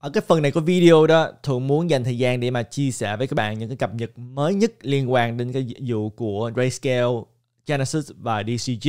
Ở cái phần này của video đó, Thuận muốn dành thời gian để mà chia sẻ với các bạn những cái cập nhật mới nhất liên quan đến cái vụ của Grayscale, Genesis và DCG.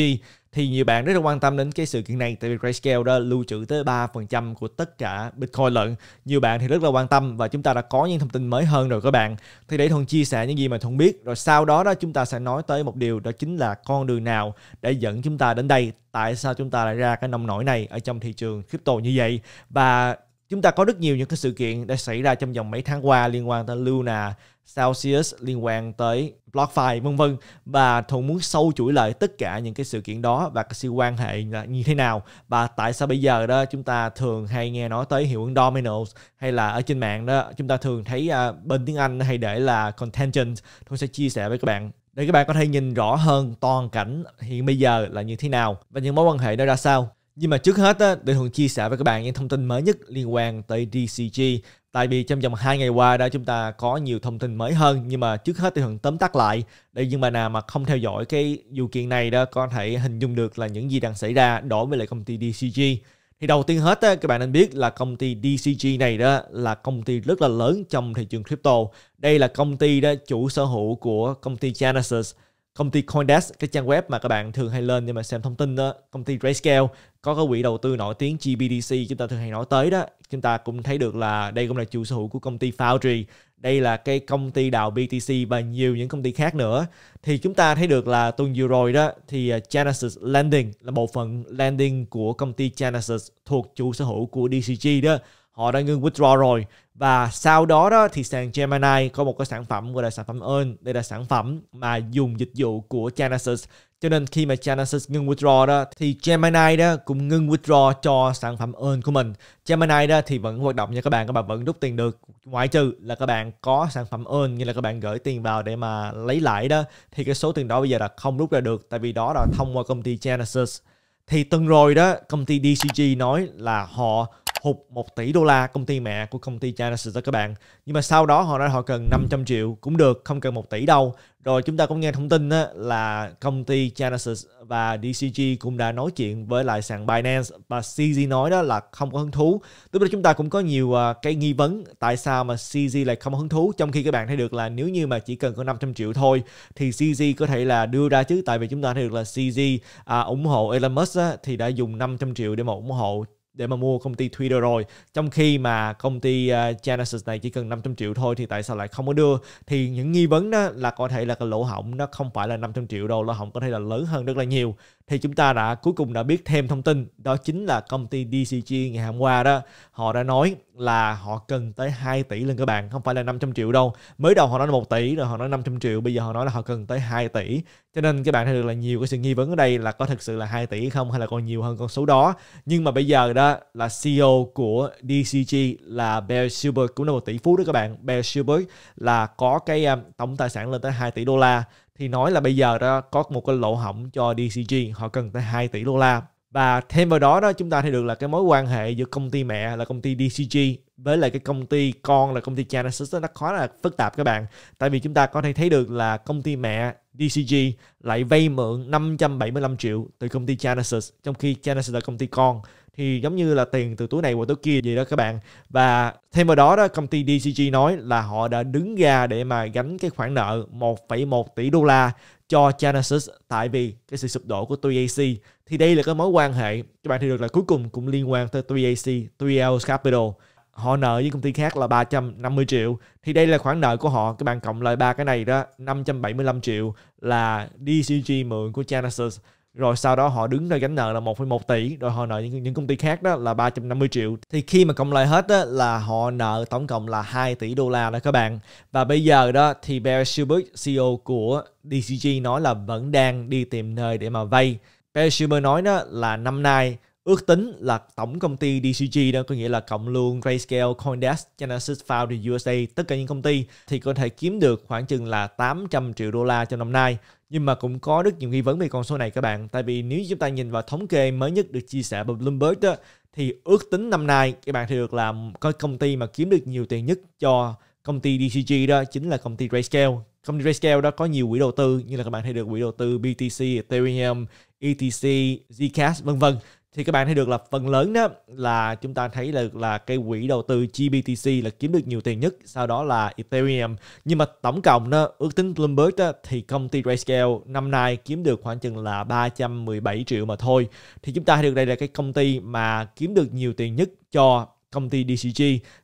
Thì nhiều bạn rất là quan tâm đến cái sự kiện này tại vì Grayscale đó lưu trữ tới 3% của tất cả Bitcoin lận. Nhiều bạn thì rất là quan tâm và chúng ta đã có những thông tin mới hơn rồi các bạn. Thì để Thuận chia sẻ những gì mà Thuận biết rồi sau đó đó chúng ta sẽ nói tới một điều đó chính là con đường nào để dẫn chúng ta đến đây. Tại sao chúng ta lại ra cái nông nổi này ở trong thị trường crypto như vậy và chúng ta có rất nhiều những cái sự kiện đã xảy ra trong vòng mấy tháng qua liên quan tới Luna, Celsius, liên quan tới BlockFi vân vân và Thuận muốn sâu chuỗi lại tất cả những cái sự kiện đó và cái sự quan hệ là như thế nào và tại sao bây giờ đó chúng ta thường hay nghe nói tới hiệu ứng dominoes hay là ở trên mạng đó chúng ta thường thấy uh, bên tiếng Anh hay để là contingent tôi sẽ chia sẻ với các bạn để các bạn có thể nhìn rõ hơn toàn cảnh hiện bây giờ là như thế nào và những mối quan hệ đó ra sao nhưng mà trước hết á, để Thuận chia sẻ với các bạn những thông tin mới nhất liên quan tới DCG. Tại vì trong vòng 2 ngày qua đã chúng ta có nhiều thông tin mới hơn nhưng mà trước hết thì Thuận tóm tắt lại để nhưng mà nào mà không theo dõi cái vụ kiện này đó có thể hình dung được là những gì đang xảy ra đối với lại công ty DCG. Thì đầu tiên hết á, các bạn nên biết là công ty DCG này đó là công ty rất là lớn trong thị trường crypto. Đây là công ty đó chủ sở hữu của công ty Genesis công ty CoinDesk cái trang web mà các bạn thường hay lên để mà xem thông tin đó công ty Grayscale có cái quỹ đầu tư nổi tiếng GBDC chúng ta thường hay nói tới đó chúng ta cũng thấy được là đây cũng là chủ sở hữu của công ty Foundry đây là cái công ty đào BTC và nhiều những công ty khác nữa thì chúng ta thấy được là tuần vừa rồi đó thì à, Genesis Landing là bộ phận landing của công ty Genesis thuộc chủ sở hữu của DCG đó họ đã ngưng withdraw rồi và sau đó đó thì sàn Gemini có một cái sản phẩm gọi là sản phẩm earn đây là sản phẩm mà dùng dịch vụ của Genesis cho nên khi mà Genesis ngưng withdraw đó thì Gemini đó cũng ngưng withdraw cho sản phẩm earn của mình Gemini đó thì vẫn hoạt động nha các bạn các bạn vẫn rút tiền được ngoại trừ là các bạn có sản phẩm earn như là các bạn gửi tiền vào để mà lấy lại đó thì cái số tiền đó bây giờ là không rút ra được tại vì đó là thông qua công ty Genesis thì tuần rồi đó công ty DCG nói là họ hụt 1 tỷ đô la công ty mẹ của công ty China Star các bạn. Nhưng mà sau đó họ nói họ cần 500 triệu cũng được, không cần 1 tỷ đâu. Rồi chúng ta cũng nghe thông tin là công ty China và DCG cũng đã nói chuyện với lại sàn Binance và CZ nói đó là không có hứng thú. Tức là chúng ta cũng có nhiều à, cái nghi vấn tại sao mà CZ lại không hứng thú trong khi các bạn thấy được là nếu như mà chỉ cần có 500 triệu thôi thì CZ có thể là đưa ra chứ tại vì chúng ta thấy được là CZ à, ủng hộ Elon Musk á, thì đã dùng 500 triệu để mà ủng hộ để mà mua công ty Twitter rồi trong khi mà công ty uh, Genesis này chỉ cần 500 triệu thôi thì tại sao lại không có đưa thì những nghi vấn đó là có thể là cái lỗ hỏng nó không phải là 500 triệu đâu lỗ hỏng có thể là lớn hơn rất là nhiều thì chúng ta đã cuối cùng đã biết thêm thông tin đó chính là công ty DCG ngày hôm qua đó họ đã nói là họ cần tới 2 tỷ lên các bạn không phải là 500 triệu đâu mới đầu họ nói là 1 tỷ rồi họ nói 500 triệu bây giờ họ nói là họ cần tới 2 tỷ cho nên các bạn thấy được là nhiều cái sự nghi vấn ở đây là có thực sự là 2 tỷ không hay là còn nhiều hơn con số đó nhưng mà bây giờ đó là CEO của DCG là Bear Silberg cũng là một tỷ phú đó các bạn Bear Silberg là có cái um, tổng tài sản lên tới 2 tỷ đô la thì nói là bây giờ đó có một cái lỗ hỏng cho DCG họ cần tới 2 tỷ đô la và thêm vào đó đó chúng ta thấy được là cái mối quan hệ giữa công ty mẹ là công ty DCG với lại cái công ty con là công ty Genesis nó khá là phức tạp các bạn tại vì chúng ta có thể thấy được là công ty mẹ DCG lại vay mượn 575 triệu từ công ty Genesis trong khi Genesis là công ty con thì giống như là tiền từ túi này qua túi kia gì đó các bạn và thêm vào đó đó công ty DCG nói là họ đã đứng ra để mà gánh cái khoản nợ 1,1 tỷ đô la cho Genesis tại vì cái sự sụp đổ của 3AC thì đây là cái mối quan hệ các bạn thì được là cuối cùng cũng liên quan tới 3AC 3L Capital họ nợ với công ty khác là 350 triệu thì đây là khoản nợ của họ các bạn cộng lại ba cái này đó 575 triệu là DCG mượn của Genesis rồi sau đó họ đứng ra gánh nợ là 1,1 tỷ rồi họ nợ những, những công ty khác đó là 350 triệu thì khi mà cộng lại hết đó, là họ nợ tổng cộng là 2 tỷ đô la đó các bạn và bây giờ đó thì Barry Silbert CEO của DCG nói là vẫn đang đi tìm nơi để mà vay Barry Silbert nói đó là năm nay ước tính là tổng công ty DCG đó có nghĩa là cộng luôn Grayscale, Coindesk, Genesis Foundry USA tất cả những công ty thì có thể kiếm được khoảng chừng là 800 triệu đô la cho năm nay nhưng mà cũng có rất nhiều nghi vấn về con số này các bạn tại vì nếu chúng ta nhìn vào thống kê mới nhất được chia sẻ bởi Bloomberg đó, thì ước tính năm nay các bạn thì được làm có công ty mà kiếm được nhiều tiền nhất cho công ty DCG đó chính là công ty RayScale, công ty RayScale đó có nhiều quỹ đầu tư như là các bạn thấy được quỹ đầu tư BTC, Ethereum, ETC, Zcash vân vân thì các bạn thấy được là phần lớn đó là chúng ta thấy là là cái quỹ đầu tư GBTC là kiếm được nhiều tiền nhất, sau đó là Ethereum. Nhưng mà tổng cộng đó, ước tính Bloomberg đó, thì công ty RayScale năm nay kiếm được khoảng chừng là 317 triệu mà thôi. Thì chúng ta thấy được đây là cái công ty mà kiếm được nhiều tiền nhất cho công ty DCG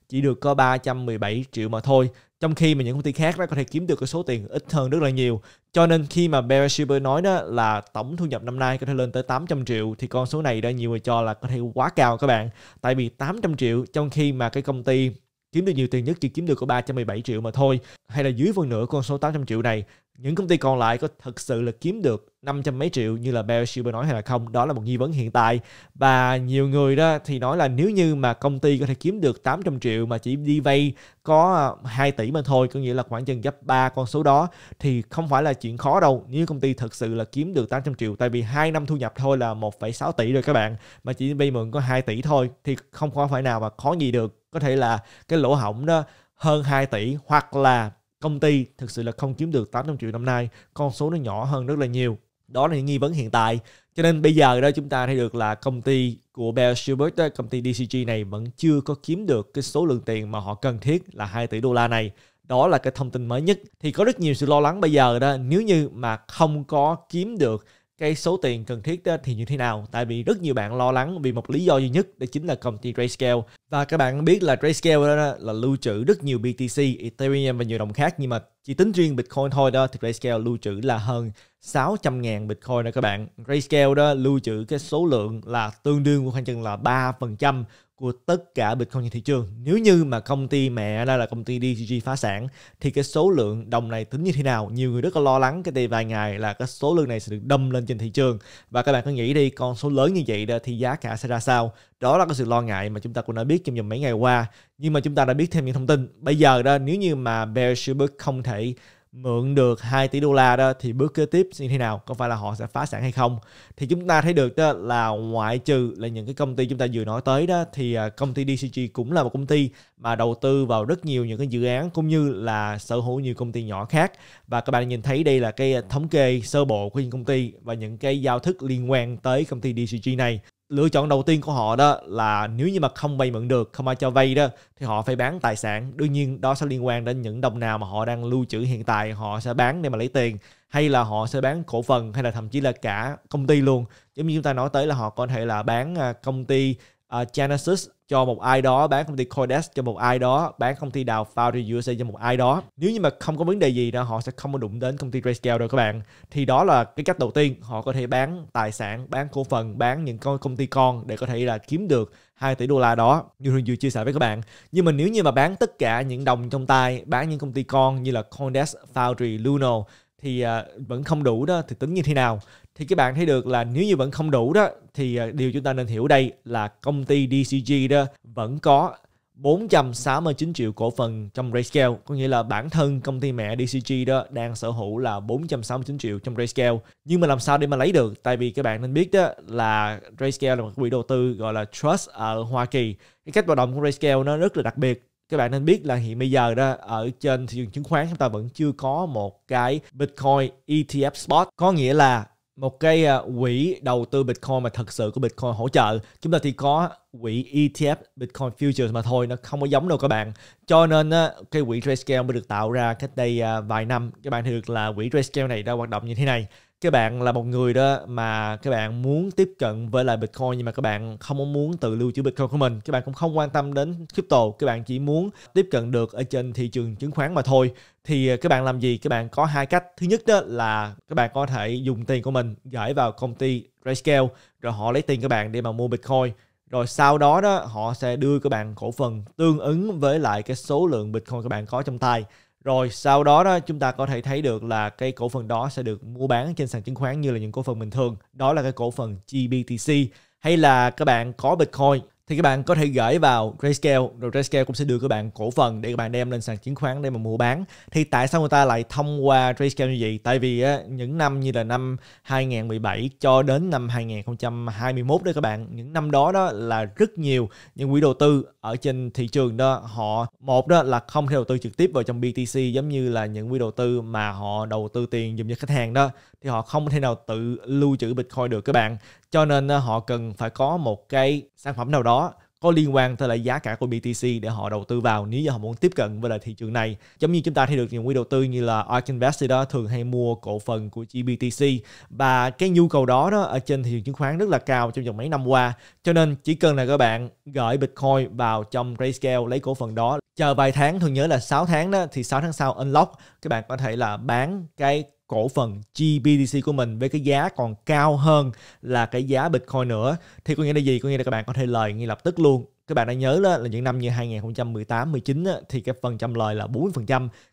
chỉ được có 317 triệu mà thôi trong khi mà những công ty khác đó có thể kiếm được cái số tiền ít hơn rất là nhiều cho nên khi mà Bear Shipper nói đó là tổng thu nhập năm nay có thể lên tới 800 triệu thì con số này đã nhiều người cho là có thể quá cao các bạn tại vì 800 triệu trong khi mà cái công ty kiếm được nhiều tiền nhất chỉ kiếm được có 317 triệu mà thôi hay là dưới phân nửa con số 800 triệu này những công ty còn lại có thật sự là kiếm được 500 mấy triệu như là Bear Silver nói hay là không đó là một nghi vấn hiện tại và nhiều người đó thì nói là nếu như mà công ty có thể kiếm được 800 triệu mà chỉ đi vay có 2 à, tỷ mà thôi có nghĩa là khoảng chừng gấp 3 con số đó thì không phải là chuyện khó đâu nếu công ty thật sự là kiếm được 800 triệu tại vì 2 năm thu nhập thôi là 1,6 tỷ rồi các bạn mà chỉ vay mượn có 2 tỷ thôi thì không có phải nào mà khó gì được có thể là cái lỗ hổng đó hơn 2 tỷ hoặc là công ty thực sự là không kiếm được 800 triệu năm nay con số nó nhỏ hơn rất là nhiều đó là những nghi vấn hiện tại cho nên bây giờ đó chúng ta thấy được là công ty của Bear Stearns công ty DCG này vẫn chưa có kiếm được cái số lượng tiền mà họ cần thiết là 2 tỷ đô la này đó là cái thông tin mới nhất thì có rất nhiều sự lo lắng bây giờ đó nếu như mà không có kiếm được cái số tiền cần thiết đó thì như thế nào tại vì rất nhiều bạn lo lắng vì một lý do duy nhất đó chính là công ty Grayscale và các bạn biết là Grayscale đó, là lưu trữ rất nhiều BTC, Ethereum và nhiều đồng khác nhưng mà chỉ tính riêng Bitcoin thôi đó thì Grayscale lưu trữ là hơn 600.000 Bitcoin đó các bạn Grayscale đó lưu trữ cái số lượng là tương đương khoảng chừng là 3% của tất cả Bitcoin trên thị trường. Nếu như mà công ty mẹ đây là công ty DGG phá sản thì cái số lượng đồng này tính như thế nào? Nhiều người rất là lo lắng cái đây vài ngày là cái số lượng này sẽ được đâm lên trên thị trường và các bạn có nghĩ đi con số lớn như vậy đó thì giá cả sẽ ra sao? Đó là cái sự lo ngại mà chúng ta cũng đã biết trong vòng mấy ngày qua. Nhưng mà chúng ta đã biết thêm những thông tin. Bây giờ đó nếu như mà Bear Stearns không thể mượn được 2 tỷ đô la đó thì bước kế tiếp như thế nào có phải là họ sẽ phá sản hay không thì chúng ta thấy được đó là ngoại trừ là những cái công ty chúng ta vừa nói tới đó thì à, công ty DCG cũng là một công ty mà đầu tư vào rất nhiều những cái dự án cũng như là sở hữu nhiều công ty nhỏ khác và các bạn nhìn thấy đây là cái à, thống kê sơ bộ của những công ty và những cái giao thức liên quan tới công ty DCG này lựa chọn đầu tiên của họ đó là nếu như mà không vay mượn được, không ai cho vay đó thì họ phải bán tài sản. Đương nhiên đó sẽ liên quan đến những đồng nào mà họ đang lưu trữ hiện tại, họ sẽ bán để mà lấy tiền hay là họ sẽ bán cổ phần hay là thậm chí là cả công ty luôn. Giống như chúng ta nói tới là họ có thể là bán à, công ty uh, Genesis cho một ai đó bán công ty Codex cho một ai đó bán công ty đào Foundry USA cho một ai đó nếu như mà không có vấn đề gì đó họ sẽ không có đụng đến công ty Grayscale đâu các bạn thì đó là cái cách đầu tiên họ có thể bán tài sản bán cổ phần bán những công ty con để có thể là kiếm được 2 tỷ đô la đó như vừa chia sẻ với các bạn nhưng mà nếu như mà bán tất cả những đồng trong tay bán những công ty con như là Coindesk, Foundry, Luno thì à, vẫn không đủ đó thì tính như thế nào thì các bạn thấy được là nếu như vẫn không đủ đó thì à, điều chúng ta nên hiểu đây là công ty DCG đó vẫn có 469 triệu cổ phần trong RayScale, có nghĩa là bản thân công ty mẹ DCG đó đang sở hữu là 469 triệu trong RayScale. nhưng mà làm sao để mà lấy được tại vì các bạn nên biết đó là RayScale là một quỹ đầu tư gọi là trust ở Hoa Kỳ cái cách hoạt động của RayScale nó rất là đặc biệt các bạn nên biết là hiện bây giờ đó ở trên thị trường chứng khoán chúng ta vẫn chưa có một cái Bitcoin ETF spot có nghĩa là một cái à, quỹ đầu tư Bitcoin mà thật sự của Bitcoin hỗ trợ chúng ta thì có quỹ ETF Bitcoin Futures mà thôi nó không có giống đâu các bạn cho nên cái quỹ Grayscale mới được tạo ra cách đây à, vài năm các bạn thì được là quỹ Grayscale này đã hoạt động như thế này các bạn là một người đó mà các bạn muốn tiếp cận với lại Bitcoin nhưng mà các bạn không muốn tự lưu trữ Bitcoin của mình, các bạn cũng không quan tâm đến crypto, các bạn chỉ muốn tiếp cận được ở trên thị trường chứng khoán mà thôi thì ờ, các bạn làm gì? Các bạn có hai cách. Thứ nhất đó là các bạn có thể dùng tiền của mình gửi vào công ty Grayscale rồi họ lấy tiền các bạn để mà mua Bitcoin rồi sau đó đó họ sẽ đưa các bạn cổ phần tương ứng với lại cái số lượng Bitcoin các bạn có trong tay rồi sau đó đó chúng ta có thể thấy được là cái cổ phần đó sẽ được mua bán trên sàn chứng khoán như là những cổ phần bình thường đó là cái cổ phần GBTC hay là các bạn có Bitcoin thì các bạn có thể gửi vào Grayscale rồi Grayscale cũng sẽ đưa các bạn cổ phần để các bạn đem lên sàn chứng khoán để mà mua bán thì tại sao người ta lại thông qua Grayscale như vậy tại vì á, những năm như là năm 2017 cho đến năm 2021 đó các bạn những năm đó đó là rất nhiều những quỹ đầu tư ở trên thị trường đó họ một đó là không thể đầu tư trực tiếp vào trong BTC giống như là những quỹ đầu tư mà họ đầu tư tiền dùng cho khách hàng đó thì họ không thể nào tự lưu trữ Bitcoin được các bạn cho nên ờ, họ cần phải có một cái sản phẩm nào đó có liên quan tới lại giá cả của BTC để họ đầu tư vào nếu như họ muốn tiếp cận với lại thị trường này. Giống như chúng ta thấy được những quỹ đầu tư như là Ark Invest đó thường hay mua cổ phần của GBTC và cái nhu cầu đó đó ở trên thị trường chứng khoán rất là cao trong vòng mấy năm qua. Cho nên chỉ cần là các bạn gửi Bitcoin vào trong Grayscale lấy cổ phần đó chờ vài tháng thường nhớ là 6 tháng đó thì 6 tháng sau unlock các bạn có thể là bán cái cổ phần GBDC của mình với cái giá còn cao hơn là cái giá Bitcoin nữa thì có nghĩa là gì? Có nghĩa là các bạn có thể lời ngay lập tức luôn các bạn đã nhớ đó là những năm như 2018 19 thì cái phần trăm lời là 40%.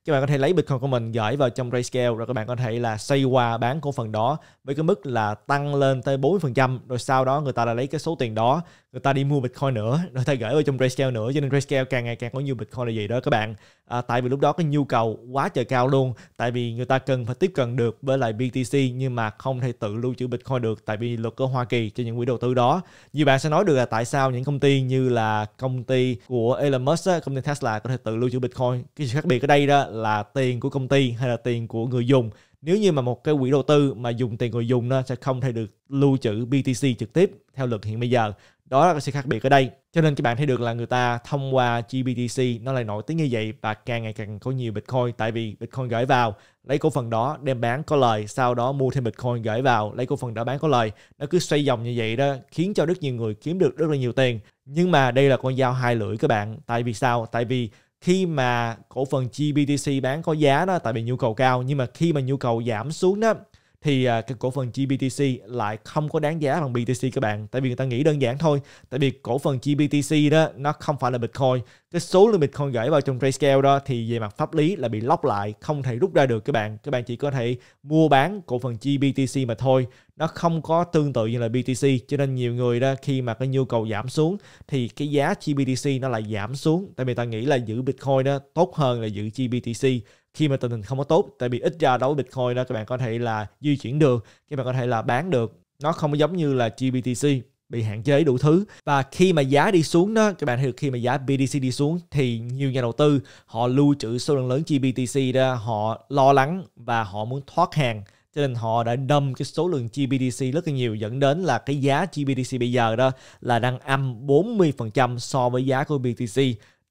Các bạn có thể lấy Bitcoin của mình gửi vào trong Grayscale rồi các bạn có thể là xây qua bán cổ phần đó với cái mức là tăng lên tới 40% rồi sau đó người ta đã lấy cái số tiền đó người ta đi mua Bitcoin nữa, người ta gửi vào trong Grayscale nữa, cho nên Grayscale càng ngày càng có nhiều Bitcoin là gì đó các bạn. À, tại vì lúc đó cái nhu cầu quá trời cao luôn, tại vì người ta cần phải tiếp cận được với lại BTC nhưng mà không thể tự lưu trữ Bitcoin được tại vì luật của Hoa Kỳ cho những quỹ đầu tư đó. Như bạn sẽ nói được là tại sao những công ty như là công ty của Elon Musk, công ty Tesla có thể tự lưu trữ Bitcoin. Cái sự khác biệt ở đây đó là tiền của công ty hay là tiền của người dùng nếu như mà một cái quỹ đầu tư mà dùng tiền người dùng nó sẽ không thể được lưu trữ BTC trực tiếp theo luật hiện bây giờ đó là sự khác biệt ở đây cho nên các bạn thấy được là người ta thông qua GBTC nó lại nổi tiếng như vậy và càng ngày càng có nhiều Bitcoin tại vì Bitcoin gửi vào lấy cổ phần đó đem bán có lời sau đó mua thêm Bitcoin gửi vào lấy cổ phần đó bán có lời nó cứ xoay vòng như vậy đó khiến cho rất nhiều người kiếm được rất là nhiều tiền nhưng mà đây là con dao hai lưỡi các bạn tại vì sao tại vì khi mà cổ phần GBTC bán có giá đó tại vì nhu cầu cao nhưng mà khi mà nhu cầu giảm xuống đó thì à, cái cổ phần GBTC lại không có đáng giá bằng BTC các bạn tại vì người ta nghĩ đơn giản thôi tại vì cổ phần GBTC đó nó không phải là Bitcoin cái số lượng Bitcoin gửi vào trong Grayscale đó thì về mặt pháp lý là bị lóc lại không thể rút ra được các bạn các bạn chỉ có thể mua bán cổ phần GBTC mà thôi nó không có tương tự như là BTC cho nên nhiều người đó khi mà cái nhu cầu giảm xuống thì cái giá GBTC nó lại giảm xuống tại vì ta nghĩ là giữ Bitcoin đó tốt hơn là giữ GBTC khi mà tình hình không có tốt tại vì ít ra đối với bitcoin đó các bạn có thể là di chuyển được các bạn có thể là bán được nó không có giống như là gbtc bị hạn chế đủ thứ và khi mà giá đi xuống đó các bạn thấy được khi mà giá BTC đi xuống thì nhiều nhà đầu tư họ lưu trữ số lượng lớn GBTC ra họ lo lắng và họ muốn thoát hàng cho nên họ đã đâm cái số lượng GBTC rất là nhiều dẫn đến là cái giá GBTC bây giờ đó là đang âm 40% so với giá của BTC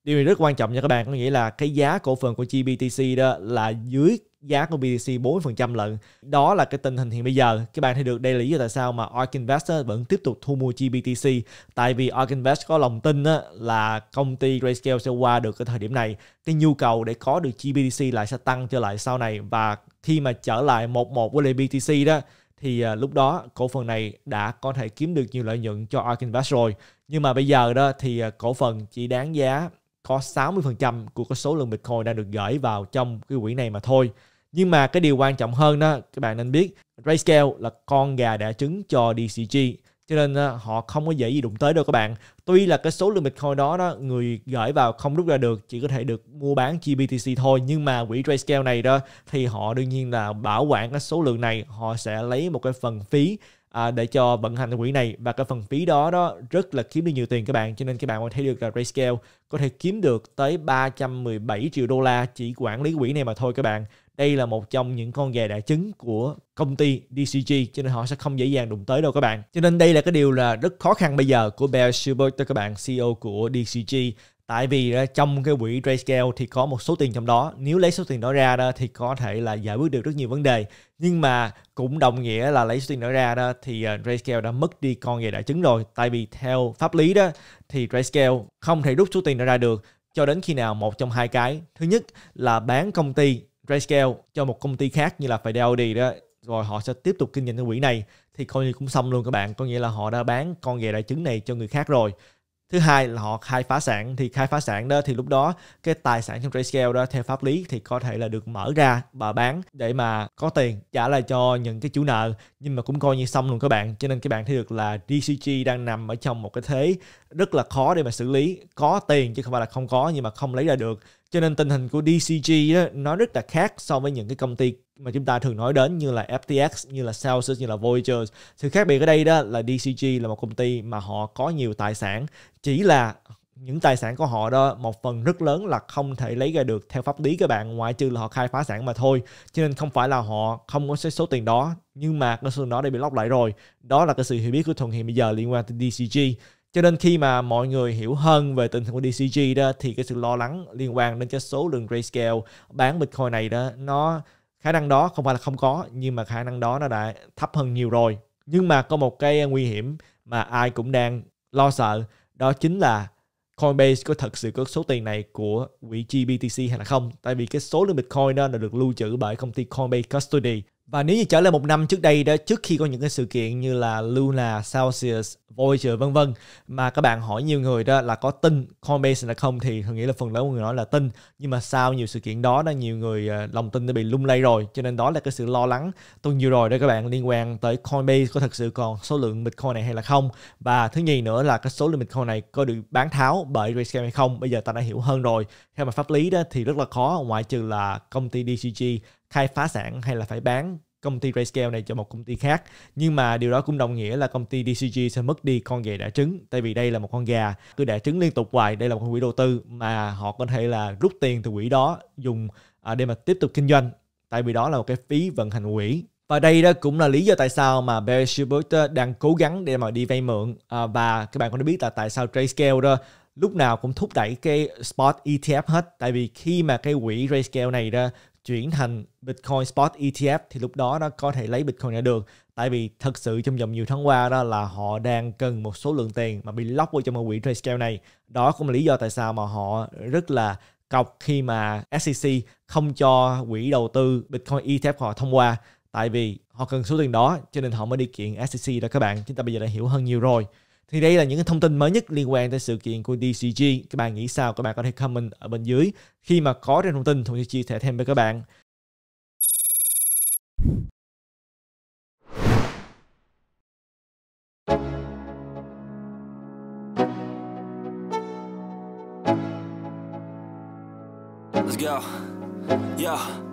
điều này rất quan trọng nha các bạn có nghĩa là cái giá cổ phần của GBTC đó là dưới giá của BTC 4% lần Đó là cái tình hình hiện bây giờ. Các bạn thấy được đây là lý do tại sao mà ARK Invest vẫn tiếp tục thu mua GBTC. Tại vì ARK Invest có lòng tin là công ty Grayscale sẽ qua được cái thời điểm này. Cái nhu cầu để có được GBTC lại sẽ tăng trở lại sau này và khi mà trở lại 1-1 với lại BTC đó thì à, lúc đó cổ phần này đã có thể kiếm được nhiều lợi nhuận cho ARK Invest rồi. Nhưng mà bây giờ đó thì à, cổ phần chỉ đáng giá có 60% của cái số lượng Bitcoin đang được gửi vào trong cái quỹ này mà thôi. Nhưng mà cái điều quan trọng hơn đó, các bạn nên biết Grayscale là con gà đẻ trứng cho DCG. Cho nên ờ, họ không có dễ gì đụng tới đâu các bạn. Tuy là cái số lượng Bitcoin đó, đó người gửi vào không rút ra được, chỉ có thể được mua bán GBTC thôi. Nhưng mà quỹ Grayscale này đó thì họ đương nhiên là bảo quản cái số lượng này, họ sẽ lấy một cái phần phí à, để cho vận hành quỹ này và cái phần phí đó đó rất là kiếm được nhiều tiền các bạn cho nên các bạn có thấy được là Grayscale có thể kiếm được tới 317 triệu đô la chỉ quản lý quỹ này mà thôi các bạn đây là một trong những con gà đẻ trứng của công ty DCG cho nên họ sẽ không dễ dàng đụng tới đâu các bạn. Cho nên đây là cái điều là rất khó khăn bây giờ của Bear Silver cho các bạn, CEO của DCG tại vì ờ, trong cái quỹ grayscale thì có một số tiền trong đó nếu lấy số tiền đó ra đó thì có thể là giải quyết được rất nhiều vấn đề nhưng mà cũng đồng nghĩa là lấy số tiền đó ra đó thì ờ, grayscale đã mất đi con gà đại trứng rồi tại vì theo pháp lý đó thì grayscale không thể rút số tiền đó ra được cho đến khi nào một trong hai cái thứ nhất là bán công ty grayscale cho một công ty khác như là fidelity đó rồi họ sẽ tiếp tục kinh doanh cái quỹ này thì coi như cũng xong luôn các bạn có nghĩa là họ đã bán con gà đại trứng này cho người khác rồi thứ hai là họ khai phá sản thì khai phá sản đó thì lúc đó cái tài sản trong grayscale đó theo pháp lý thì có thể là được mở ra và bán để mà có tiền trả lại cho những cái chủ nợ nhưng mà cũng coi như xong luôn các bạn cho nên các bạn thấy được là DCG đang nằm ở trong một cái thế rất là khó để mà xử lý có tiền chứ không phải là không có nhưng mà không lấy ra được cho nên tình hình của DCG đó, nó rất là khác so với những cái công ty mà chúng ta thường nói đến như là FTX, như là Celsius, như là Voyager. Sự khác biệt ở đây đó là DCG là một công ty mà họ có nhiều tài sản, chỉ là những tài sản của họ đó một phần rất lớn là không thể lấy ra được theo pháp lý các bạn ngoại trừ là họ khai phá sản mà thôi cho nên không phải là họ không có số tiền đó nhưng mà cái số đó đã bị lóc lại rồi đó là cái sự hiểu biết của thuận hiện bây giờ liên quan tới DCG cho nên khi mà mọi người hiểu hơn về tình hình của DCG đó thì cái sự lo lắng liên quan đến cái số lượng grayscale bán bitcoin này đó nó khả năng đó không phải là không có nhưng mà khả năng đó nó đã thấp hơn nhiều rồi nhưng mà có một cái ờ, nguy hiểm mà ai cũng đang lo sợ đó chính là Coinbase có thật sự có số tiền này của quỹ GBTC hay là không tại vì cái số lượng Bitcoin đó là được lưu trữ bởi công ty Coinbase Custody và nếu như trở lại một năm trước đây đó, trước khi có những cái sự kiện như là Luna, Celsius, Voyager vân vân mà các bạn hỏi nhiều người đó là có tin Coinbase là không thì tôi nghĩ là phần lớn mọi người nói là tin nhưng mà sau nhiều sự kiện đó đó nhiều người ờ, lòng tin đã bị lung lay rồi cho nên đó là cái sự lo lắng tuần vừa rồi đó các bạn liên quan tới Coinbase có thật sự còn số lượng Bitcoin này hay là không và thứ nhì nữa là cái số lượng Bitcoin này có được bán tháo bởi Grayscale hay không bây giờ ta đã hiểu hơn rồi theo mặt pháp lý đó thì rất là khó ngoại trừ là công ty DCG khai phá sản hay là phải bán công ty Grayscale này cho một công ty khác. Nhưng mà điều đó cũng đồng nghĩa là công ty DCG sẽ mất đi con gà đẻ trứng. Tại vì đây là một con gà cứ đẻ trứng liên tục hoài. Đây là một quỹ đầu tư mà họ có thể là rút tiền từ quỹ đó dùng à, để mà tiếp tục kinh doanh. Tại vì đó là một cái phí vận hành quỹ. Và đây đó cũng là lý do tại sao mà Barry Schubert đang cố gắng để mà đi vay mượn. À, và các bạn cũng đã biết là tại sao Grayscale đó lúc nào cũng thúc đẩy cái spot ETF hết tại vì khi mà cái quỹ Grayscale này đó chuyển thành Bitcoin Spot ETF thì lúc đó nó có thể lấy Bitcoin ra được tại vì thật sự trong vòng nhiều tháng qua đó là họ đang cần một số lượng tiền mà bị lock vào trong một quỹ Grayscale này đó cũng là lý do tại sao mà họ rất là cọc khi mà SEC không cho quỹ đầu tư Bitcoin ETF họ thông qua tại vì họ cần số tiền đó cho nên họ mới đi kiện SEC đó các bạn chúng ta bây giờ đã hiểu hơn nhiều rồi thì đây là những thông tin mới nhất liên quan tới sự kiện của DCG. Các bạn nghĩ sao? Các bạn có thể comment ở bên dưới. Khi mà có thêm thông tin, tôi sẽ chia sẻ thêm với các bạn. Let's go. Yeah.